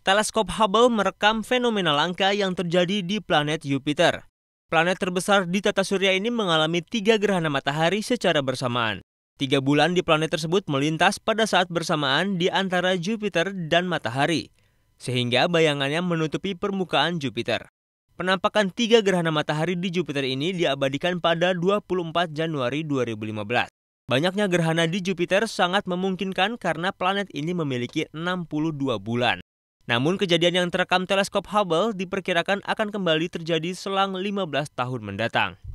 Teleskop Hubble merekam fenomena langka yang terjadi di planet Jupiter. Planet terbesar di tata surya ini mengalami tiga gerhana matahari secara bersamaan. Tiga bulan di planet tersebut melintas pada saat bersamaan di antara Jupiter dan matahari, sehingga bayangannya menutupi permukaan Jupiter. Penampakan tiga gerhana matahari di Jupiter ini diabadikan pada 24 Januari 2015. Banyaknya gerhana di Jupiter sangat memungkinkan karena planet ini memiliki 62 bulan. Namun kejadian yang terekam teleskop Hubble diperkirakan akan kembali terjadi selang 15 tahun mendatang.